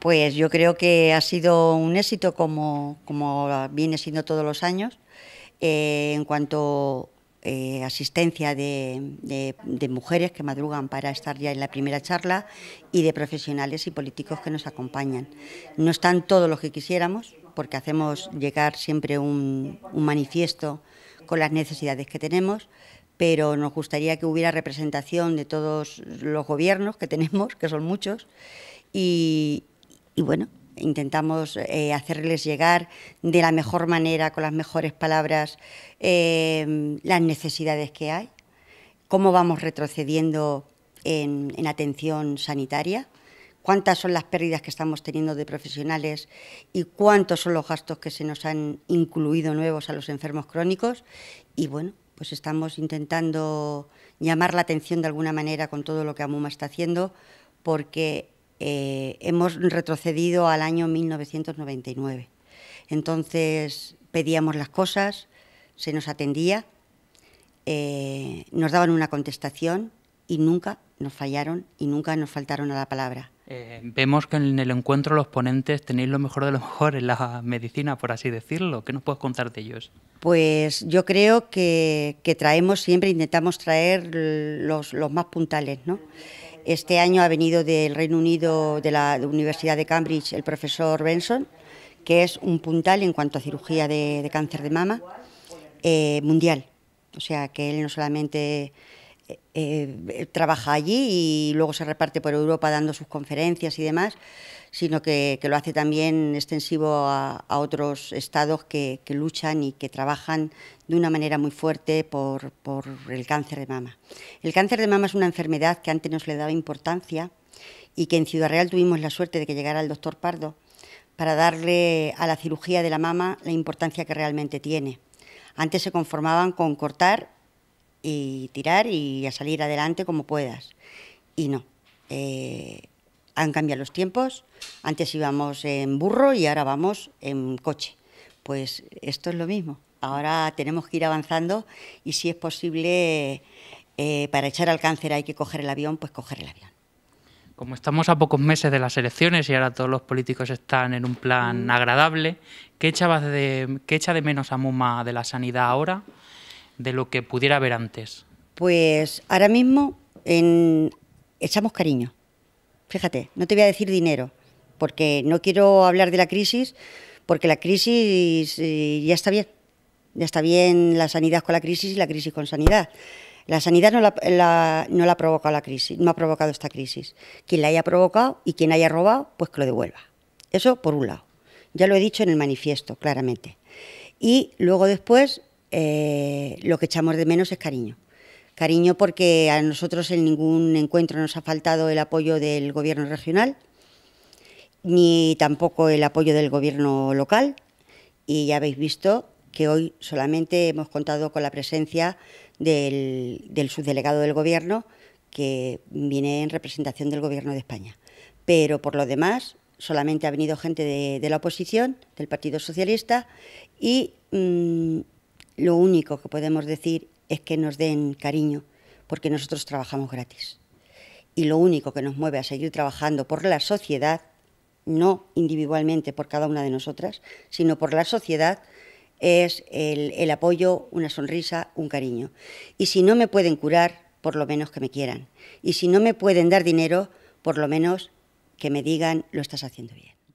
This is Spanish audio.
pues yo creo que ha sido un éxito como, como viene siendo todos los años. Eh, en cuanto a eh, asistencia de, mujeres que madrugan para estar ya en la primera charla y de profesionales y políticos que nos acompañan. No están todos los que quisiéramos, porque hacemos llegar siempre un manifiesto con las necesidades que tenemos, pero nos gustaría que hubiera representación de todos los gobiernos que tenemos, que son muchos, y, y bueno, intentamos eh, hacerles llegar de la mejor manera, con las mejores palabras, em, las necesidades que hay, cómo vamos retrocediendo en, en, atención sanitaria, cuántas son las pérdidas que estamos teniendo de profesionales y cuántos son los gastos que se nos han incluido nuevos a los enfermos crónicos. Y bueno, pues estamos intentando llamar la atención de alguna manera con todo lo que AMUMA está haciendo, porque eh, hemos retrocedido al año 1999. Entonces pedíamos las cosas, se nos atendía, eh, nos daban una contestación y nunca nos fallaron y nunca nos faltaron a la palabra. Eh, vemos que en el encuentro los ponentes tenéis lo mejor de lo mejor en la medicina, por así decirlo. ¿Qué nos puedes contar de ellos? Pues yo creo que, traemos, siempre intentamos traer los, los más puntales, ¿no? Este año ha venido del Reino Unido, de la Universidad de Cambridge, el profesor Benson, que es un puntal en cuanto a cirugía de, cáncer de mama eh, mundial. O sea, que él no solamente eh, eh, trabaja allí y luego se reparte por Europa dando sus conferencias y demás, sino que, lo hace también extensivo a, otros estados que, luchan y que trabajan de una manera muy fuerte por, el cáncer de mama. El cáncer de mama es una enfermedad que antes nos le daba importancia y que en Ciudad Real tuvimos la suerte de que llegara el doctor Pardo para darle a la cirugía de la mama la importancia que realmente tiene. Antes se conformaban con cortar y tirar y a salir adelante como puedas. Y no, eh, han cambiado los tiempos, antes íbamos en burro y ahora vamos en coche. Pues esto es lo mismo, ahora tenemos que ir avanzando y si es posible, eh, para echar al cáncer hay que coger el avión, pues coger el avión como estamos a pocos meses de las elecciones y ahora todos los políticos están en un plan mm. agradable, ¿qué, de, qué echa de menos a Muma de la sanidad ahora? de lo que pudiera haber antes? Pues ahora mismo en, echamos cariño. Fíjate, no te voy a decir dinero, porque no quiero hablar de la crisis, porque la crisis eh, ya está bien. Ya está bien la sanidad con la crisis y la crisis con sanidad. La sanidad no la, no la ha provocado la crisis, no ha provocado esta crisis. Quien la haya provocado y quien haya robado, pues que lo devuelva. Eso por un lado. Ya lo he dicho en el manifiesto, claramente. Y luego después, eh, lo que echamos de menos es cariño. Cariño porque a nosotros en ningún encuentro nos ha faltado el apoyo del gobierno regional, ni tampoco el apoyo del gobierno local. Y ya habéis visto que hoy solamente hemos contado con la presencia del, subdelegado del gobierno, que viene en representación del gobierno de España. Pero por lo demás, solamente ha venido gente de, la oposición, del Partido Socialista, y mm, lo único que podemos decir es que nos den cariño, porque nosotros trabajamos gratis. Y lo único que nos mueve a seguir trabajando por la sociedad, no individualmente por cada una de nosotras, sino por la sociedad, es el, apoyo, una sonrisa, un cariño. Y si no me pueden curar, por lo menos que me quieran. Y si no me pueden dar dinero, por lo menos que me digan lo estás haciendo bien.